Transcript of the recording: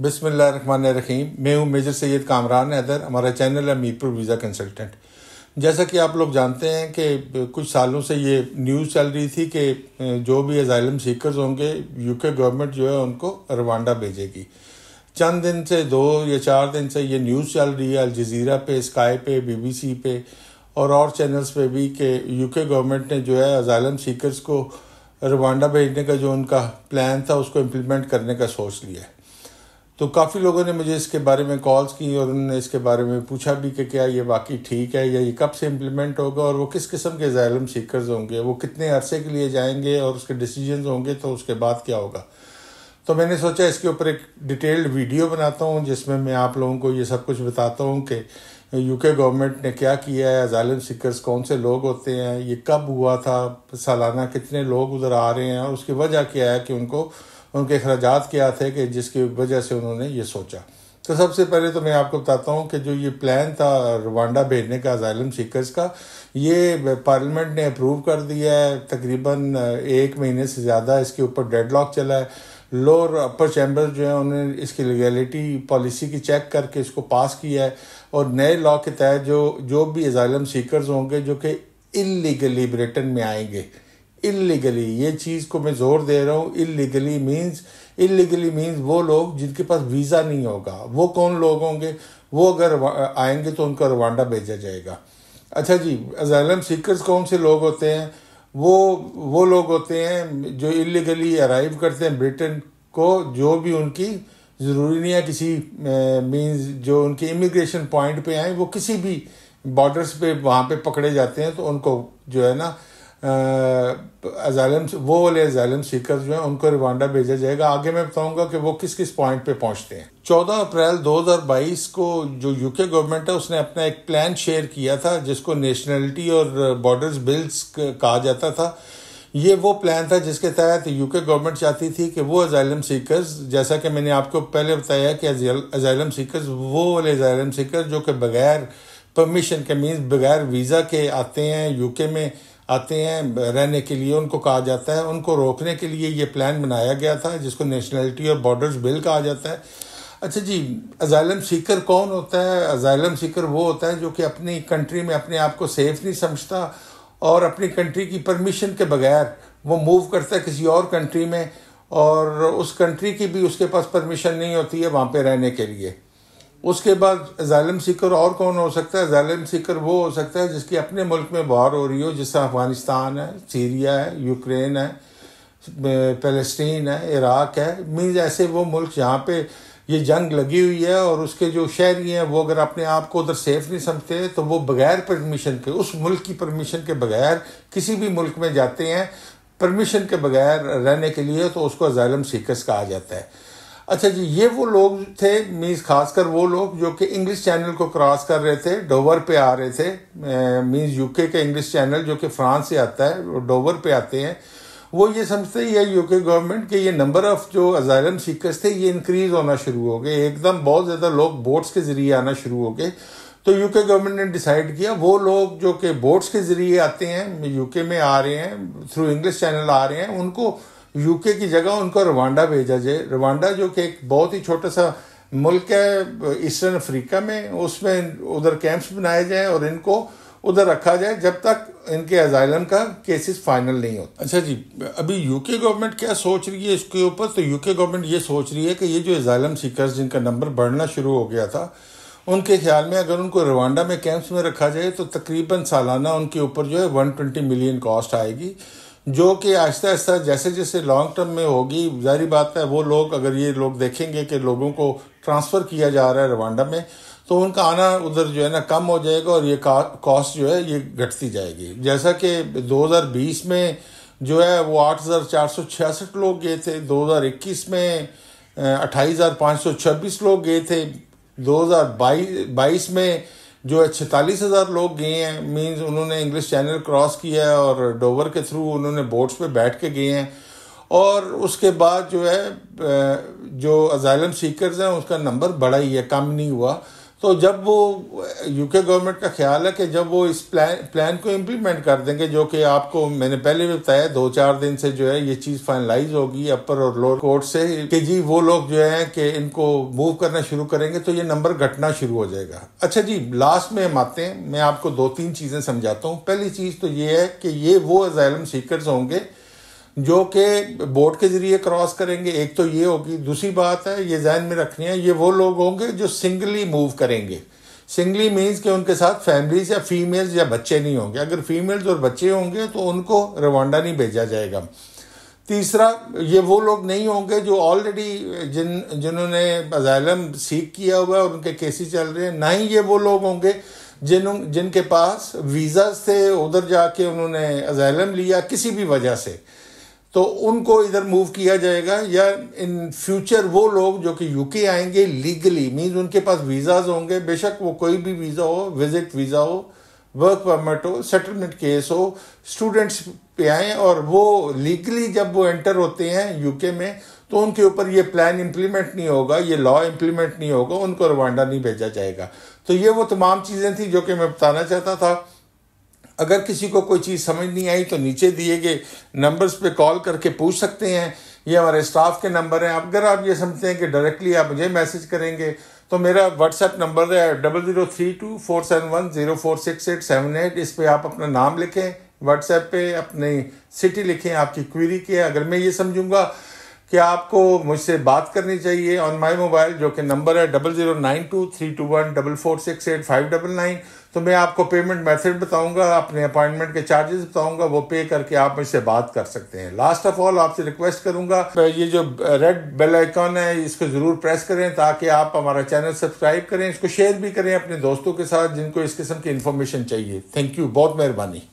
बिसमीम मैं हूँ मेजर सैयद कामरान हैदर हमारा चैनल है मीरपुर वीज़ा कंसल्टेंट जैसा कि आप लोग जानते हैं कि कुछ सालों से ये न्यूज़ चल रही थी कि जो भी एजाइलम सीकर्स होंगे यूके गवर्नमेंट जो है उनको रवांडा भेजेगी चंद दिन से दो या चार दिन से ये न्यूज़ चल रही है अलज़ीरा पे स्काई पे बीबीसी पे और और चैनल्स पे भी कि यूके गवर्नमेंट ने जो है अजालम सीकर्स को रवांडा भेजने का जो उनका प्लान था उसको इम्प्लीमेंट करने का सोच लिया है तो काफ़ी लोगों ने मुझे इसके बारे में कॉल्स की और उन्होंने इसके बारे में पूछा भी कि क्या ये वाकई ठीक है या ये कब से इम्प्लीमेंट होगा और वो किस किस्म के जैलम सीकर्स होंगे वो कितने अरसे के लिए जाएंगे और उसके डिसीजन होंगे तो उसके बाद क्या होगा तो मैंने सोचा इसके ऊपर एक डिटेल्ड वीडियो बनाता हूँ जिसमें मैं आप लोगों को ये सब कुछ बताता हूँ कि यूके गवर्नमेंट ने क्या किया है जालिम सिकर्स कौन से लोग होते हैं ये कब हुआ था सालाना कितने लोग उधर आ रहे हैं और उसकी वजह क्या है कि उनको उनके अखराज क्या थे कि जिसकी वजह से उन्होंने ये सोचा तो सबसे पहले तो मैं आपको बताता हूँ कि जो ये प्लान था रवांडा भेजने का जायलम सीकर्स का ये पार्लियामेंट ने अप्रूव कर दिया है तकरीबन एक महीने से ज़्यादा इसके ऊपर डेडलॉक चला है लोअर अपर चैम्बर जो है उन्होंने इसकी लीगैलिटी पॉलिसी की चेक करके इसको पास किया है और नए लॉ के तहत जो जो भी एजाइलम सीकर्स होंगे जो कि इलीगली ब्रिटेन में आएंगे इलीगली ये चीज़ को मैं ज़ोर दे रहा हूँ इलीगली मीन्स इलीगली मीन्स वो लोग जिनके पास वीज़ा नहीं होगा वो कौन लोग होंगे वो अगर आएंगे तो उनका रवांडा भेजा जाएगा अच्छा जी अजैलम सीकर्स कौन से लोग होते हैं वो वो लोग होते हैं जो इलीगली अराइव करते हैं ब्रिटेन को जो भी उनकी ज़रूरी नहीं है किसी मीन्स जो उनके इमिग्रेशन पॉइंट पे आए वो किसी भी बॉर्डर्स पे वहाँ पे पकड़े जाते हैं तो उनको जो है ना जैलम वो वाले जैलम सीकर जो हैं उनको रिवांडा भेजा जाएगा आगे मैं बताऊंगा कि वो किस किस पॉइंट पे पहुंचते हैं 14 अप्रैल 2022 को जो यूके गवर्नमेंट है उसने अपना एक प्लान शेयर किया था जिसको नेशनलिटी और बॉर्डर्स बिल्स कहा जाता था ये वो प्लान था जिसके तहत यूके गवर्नमेंट चाहती थी कि वो अजाइलम सीकर्स जैसा कि मैंने आपको पहले बताया कि अजाइलम सीकर्स वो वाले अजाइलम सीकर जो कि बगैर परमिशन के मीन्स बगैर वीज़ा के आते हैं यूके में आते हैं रहने के लिए उनको कहा जाता है उनको रोकने के लिए ये प्लान बनाया गया था जिसको नेशनलिटी और बॉर्डर्स बिल कहा जाता है अच्छा जी अजायलम सीकर कौन होता है अजाइलम सीकर वो होता है जो कि अपनी कंट्री में अपने आप को सेफ नहीं समझता और अपनी कंट्री की परमिशन के बगैर वो मूव करता है किसी और कंट्री में और उस कंट्री की भी उसके पास परमिशन नहीं होती है वहाँ पे रहने के लिए उसके बाद जालम सीकर और कौन हो सकता है जालम सीकर वो हो सकता है जिसकी अपने मुल्क में बाहर हो रही हो तरह अफगानिस्तान है सीरिया है यूक्रेन है पैलेस्टीन है इराक है मीन ऐसे वो मुल्क जहाँ पे ये जंग लगी हुई है और उसके जो शहरी हैं वो अगर अपने आप को उधर सेफ नहीं समझते तो वो बगैर परमिशन के उस मुल्क की परमिशन के बगैर किसी भी मुल्क में जाते हैं परमिशन के बगैर रहने के लिए तो उसको जालम सीकस कहा जाता है अच्छा जी ये वो लोग थे मीन्स खासकर वो लोग जो कि इंग्लिश चैनल को क्रॉस कर रहे थे डोवर पे आ रहे थे मीन्स यूके का इंग्लिश चैनल जो कि फ्रांस से आता है वो डोवर पे आते हैं वो ये समझते ही है यूके गवर्नमेंट के ये नंबर ऑफ़ जो अजायलम सीकर्स थे ये इंक्रीज़ होना शुरू हो गए एकदम बहुत ज़्यादा लोग बोट्स के ज़रिए आना शुरू हो गए तो यूके गवर्नमेंट ने डिसाइड किया वो लोग जो कि बोट्स के ज़रिए आते हैं यूके में आ रहे हैं थ्रू इंग्लिश चैनल आ रहे हैं उनको यूके की जगह उनको रवांडा भेजा जाए रवांडा जो कि एक बहुत ही छोटा सा मुल्क है ईस्टर्न अफ्रीका में उसमें उधर कैंप्स बनाए जाए और इनको उधर रखा जाए जब तक इनके अजाइलम का केसेस फाइनल नहीं होता अच्छा जी अभी यूके गवर्नमेंट क्या सोच रही है इसके ऊपर तो यूके गवर्नमेंट ये सोच रही है कि ये जो एजाइलम सीकर्स जिनका नंबर बढ़ना शुरू हो गया था उनके ख्याल में अगर उनको रवांडा में कैंप्स में रखा जाए तो तकरीबन सालाना उनके ऊपर जो है वन ट्वेंटी मिलियन कॉस्ट आएगी जो कि आहिस्ता आहिस्ता जैसे जैसे लॉन्ग टर्म में होगी जारी बात है वो लोग अगर ये लोग देखेंगे कि लोगों को ट्रांसफ़र किया जा रहा है रवांडा में तो उनका आना उधर जो है ना कम हो जाएगा और ये कॉस्ट जो है ये घटती जाएगी जैसा कि 2020 में जो है वो 8,466 लोग गए थे 2021 में 28,526 लोग गए थे 2022 में जो है छतालीस हज़ार लोग गए हैं मीन्स उन्होंने इंग्लिश चैनल क्रॉस किया है और डोवर के थ्रू उन्होंने बोट्स पे बैठ के गए हैं और उसके बाद जो है जो अजाइलम सीकर्स हैं उसका नंबर बढ़ा ही है कम नहीं हुआ तो जब वो यूके गवर्नमेंट का ख्याल है कि जब वो इस प्लान प्लान को इम्प्लीमेंट कर देंगे जो कि आपको मैंने पहले भी बताया दो चार दिन से जो है ये चीज़ फाइनलाइज होगी अपर और लोअर कोर्ट से कि जी वो लोग जो है कि इनको मूव करना शुरू करेंगे तो ये नंबर घटना शुरू हो जाएगा अच्छा जी लास्ट में हम आते हैं मैं आपको दो तीन चीज़ें समझाता हूँ पहली चीज़ तो ये है कि ये वो अजायलम सीकर होंगे जो कि बोट के ज़रिए क्रॉस करेंगे एक तो ये होगी दूसरी बात है ये जहन में रखनी है ये वो लोग होंगे जो सिंगली मूव करेंगे सिंगली मीन्स कि उनके साथ फैमिलीज या फीमेल्स या बच्चे नहीं होंगे अगर फीमेल्स और बच्चे होंगे तो उनको रवांडा नहीं भेजा जाएगा तीसरा ये वो लोग नहीं होंगे जो ऑलरेडी जिन जिन्होंने अजायलम सीख किया हुआ है उनके केसेस चल रहे हैं ना ही ये वो लोग होंगे जिन जिनके पास वीज़ा से उधर जाके उन्होंने अजायलम लिया किसी भी वजह से तो उनको इधर मूव किया जाएगा या इन फ्यूचर वो लोग जो कि यूके आएंगे लीगली मीन्स उनके पास वीज़ाज होंगे बेशक वो कोई भी वीज़ा हो विजिट वीज़ा हो वर्क परमिट हो सेटलमेंट केस हो स्टूडेंट्स पे आए और वो लीगली जब वो एंटर होते हैं यूके में तो उनके ऊपर ये प्लान इम्प्लीमेंट नहीं होगा ये लॉ इम्प्लीमेंट नहीं होगा उनको रवांडा नहीं भेजा जाएगा तो ये वो तमाम चीज़ें थी जो कि मैं बताना चाहता था अगर किसी को कोई चीज़ समझ नहीं आई तो नीचे दिए गए नंबर्स पे कॉल करके पूछ सकते हैं ये हमारे स्टाफ के नंबर हैं अगर आप ये समझते हैं कि डायरेक्टली आप मुझे मैसेज करेंगे तो मेरा व्हाट्सएप नंबर है double zero three two four seven one zero four six eight seven eight इस पर आप अपना नाम लिखें व्हाट्सएप पे अपनी सिटी लिखें आपकी क्वेरी की अगर मैं ये समझूंगा कि आपको मुझसे बात करनी चाहिए ऑन माय मोबाइल जो कि नंबर है double zero nine two three two one double four six eight five double nine तो मैं आपको पेमेंट मेथड बताऊंगा अपने अपॉइंटमेंट के चार्जेस बताऊंगा वो पे करके आप मुझसे बात कर सकते हैं लास्ट ऑफ ऑल आपसे रिक्वेस्ट करूंगा तो ये जो रेड बेल आइकॉन है इसको ज़रूर प्रेस करें ताकि आप हमारा चैनल सब्सक्राइब करें इसको शेयर भी करें अपने दोस्तों के साथ जिनको इस किस्म की इन्फॉर्मेशन चाहिए थैंक यू बहुत मेहरबानी